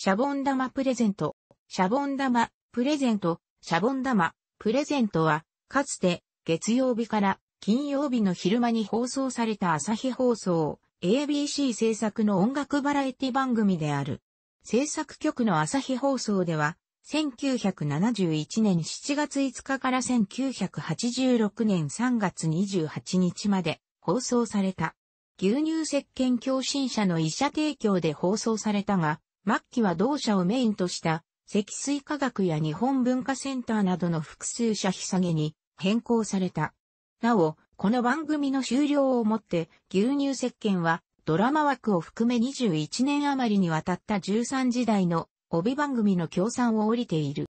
シャボン玉プレゼント、シャボン玉、プレゼント、シャボン玉、プレゼントは、かつて、月曜日から金曜日の昼間に放送された朝日放送、ABC 制作の音楽バラエティ番組である。制作局の朝日放送では、1971年7月5日から1986年3月28日まで放送された。牛乳石鹸共振者の医者提供で放送されたが、末期は同社をメインとした積水科学や日本文化センターなどの複数社日下げに変更された。なお、この番組の終了をもって牛乳石鹸はドラマ枠を含め21年余りにわたった13時代の帯番組の協賛を降りている。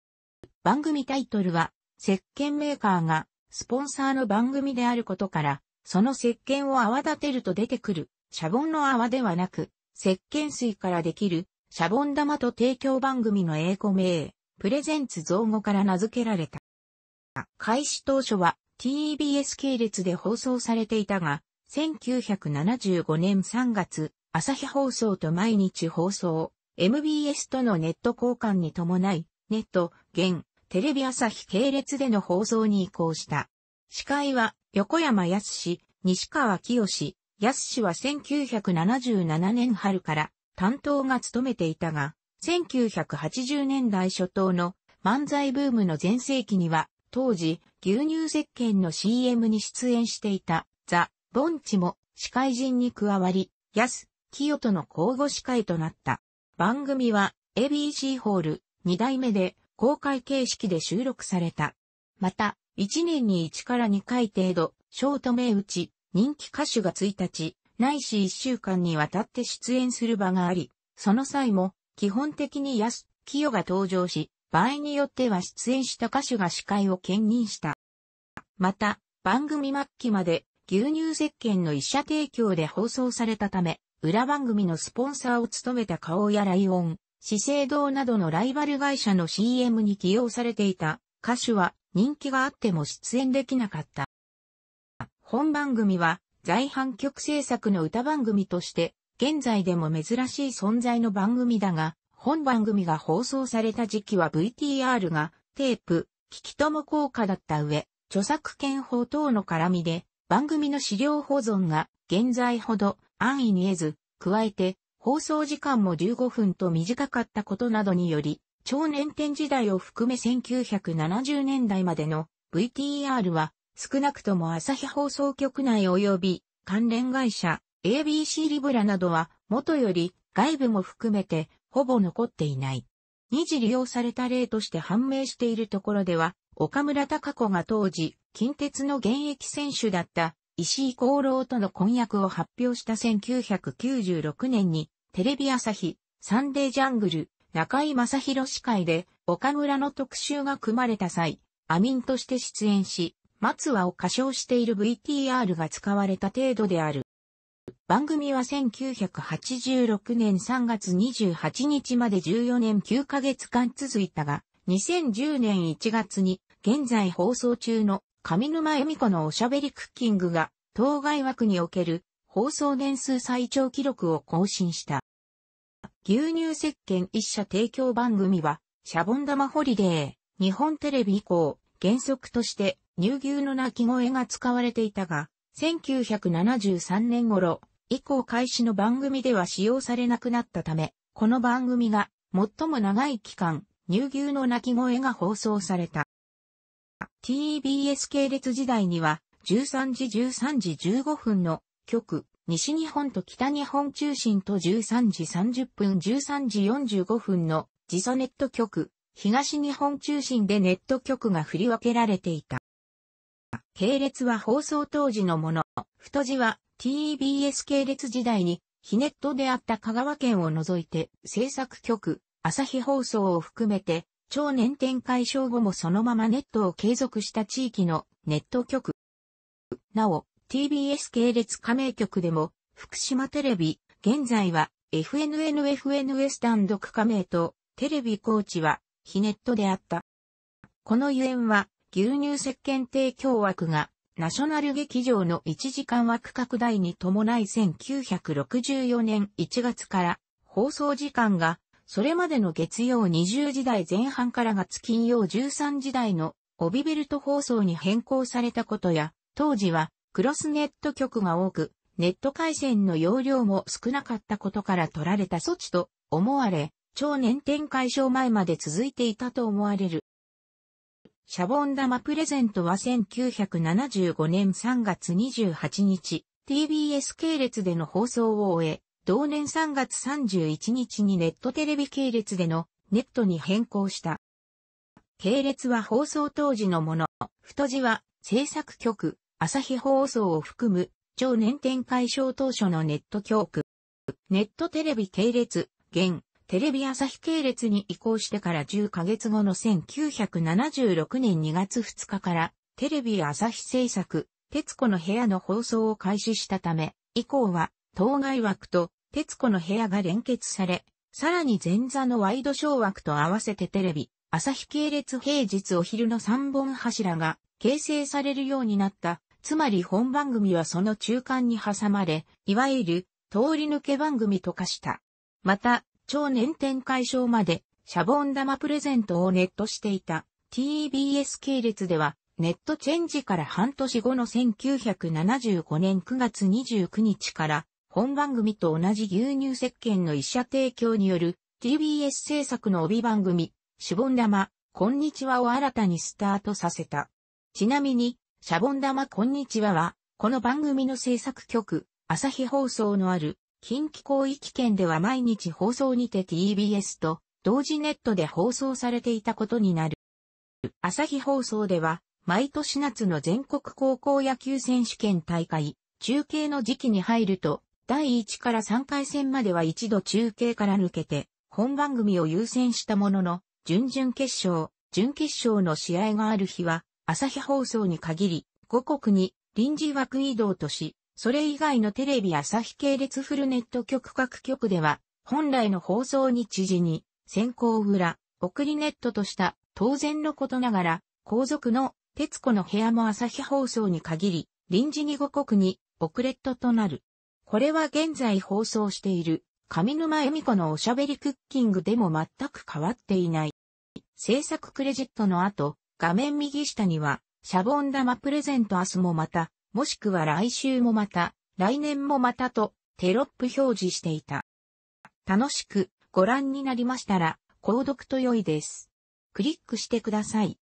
番組タイトルは石鹸メーカーがスポンサーの番組であることから、その石鹸を泡立てると出てくる、シャボンの泡ではなく、石鹸水からできるシャボン玉と提供番組の英語名、プレゼンツ造語から名付けられた。開始当初は TBS 系列で放送されていたが、1975年3月、朝日放送と毎日放送、MBS とのネット交換に伴い、ネット、現、テレビ朝日系列での放送に移行した。司会は横山康西川清康氏は1977年春から担当が務めていたが、1980年代初頭の漫才ブームの前世紀には、当時、牛乳石鹸の CM に出演していた、ザ・ボンチも司会人に加わり、安、清との交互司会となった。番組は ABC ホール2代目で公開形式で収録された。また、1年に1から2回程度、ショート名打ち、人気歌手が1日、ないし1週間にわたって出演する場があり、その際も、基本的に安、清が登場し、場合によっては出演した歌手が司会を兼任した。また、番組末期まで牛乳石鹸の医者提供で放送されたため、裏番組のスポンサーを務めた顔やライオン、資生堂などのライバル会社の CM に起用されていた歌手は人気があっても出演できなかった。本番組は在阪局制作の歌番組として、現在でも珍しい存在の番組だが、本番組が放送された時期は VTR がテープ、聞きとも効果だった上、著作権法等の絡みで、番組の資料保存が現在ほど安易に得ず、加えて放送時間も15分と短かったことなどにより、超年展時代を含め1970年代までの VTR は少なくとも朝日放送局内及び関連会社 ABC リブラなどは元より外部も含めてほぼ残っていない。二次利用された例として判明しているところでは、岡村隆子が当時、近鉄の現役選手だった石井功郎との婚約を発表した1996年に、テレビ朝日、サンデージャングル、中井正宏司会で岡村の特集が組まれた際、アミンとして出演し、松和を歌唱している VTR が使われた程度である。番組は1986年3月28日まで14年9ヶ月間続いたが、2010年1月に現在放送中の上沼恵美子のおしゃべりクッキングが当該枠における放送年数最長記録を更新した。牛乳石鹸一社提供番組はシャボン玉ホリデー、日本テレビ以降、原則として乳牛の鳴き声が使われていたが、1973年頃、以降開始の番組では使用されなくなったため、この番組が最も長い期間、乳牛の鳴き声が放送された。TBS 系列時代には、13時13時15分の局、西日本と北日本中心と13時30分13時45分の時差ネット局、東日本中心でネット局が振り分けられていた。系列は放送当時のもの。太字は TBS 系列時代にヒネットであった香川県を除いて制作局、朝日放送を含めて、超年展開賞後もそのままネットを継続した地域のネット局。なお、TBS 系列加盟局でも、福島テレビ、現在は FNNFNS 単独加盟と、テレビ高知は、ヒネットであった。このゆえんは、牛乳石鹸提供枠が、ナショナル劇場の1時間枠拡大に伴い1964年1月から放送時間がそれまでの月曜20時台前半から月金曜13時台の帯ベルト放送に変更されたことや当時はクロスネット局が多くネット回線の容量も少なかったことから取られた措置と思われ超年展解消前まで続いていたと思われるシャボン玉プレゼントは1975年3月28日、TBS 系列での放送を終え、同年3月31日にネットテレビ系列でのネットに変更した。系列は放送当時のもの、太字は制作局、朝日放送を含む、超年展開賞当初のネット教区。ネットテレビ系列、現、テレビ朝日系列に移行してから10ヶ月後の1976年2月2日から、テレビ朝日制作、徹子の部屋の放送を開始したため、以降は、当該枠と、徹子の部屋が連結され、さらに前座のワイドショー枠と合わせてテレビ、朝日系列平日お昼の3本柱が形成されるようになった。つまり本番組はその中間に挟まれ、いわゆる通り抜け番組と化した。また、超年展開賞までシャボン玉プレゼントをネットしていた TBS 系列ではネットチェンジから半年後の1975年9月29日から本番組と同じ牛乳石鹸の医者提供による TBS 制作の帯番組シャボン玉こんにちはを新たにスタートさせた。ちなみにシャボン玉こんにちははこの番組の制作局朝日放送のある近畿広域圏では毎日放送にて TBS と同時ネットで放送されていたことになる。朝日放送では、毎年夏の全国高校野球選手権大会、中継の時期に入ると、第1から3回戦までは一度中継から抜けて、本番組を優先したものの、準々決勝、準決勝の試合がある日は、朝日放送に限り、五国に臨時枠移動とし、それ以外のテレビ朝日系列フルネット局各局では、本来の放送日時に、先行裏、送りネットとした、当然のことながら、皇族の、徹子の部屋も朝日放送に限り、臨時に五国に、遅れットとなる。これは現在放送している、上沼恵美子のおしゃべりクッキングでも全く変わっていない。制作クレジットの後、画面右下には、シャボン玉プレゼント明日もまた、もしくは来週もまた、来年もまたとテロップ表示していた。楽しくご覧になりましたら、購読と良いです。クリックしてください。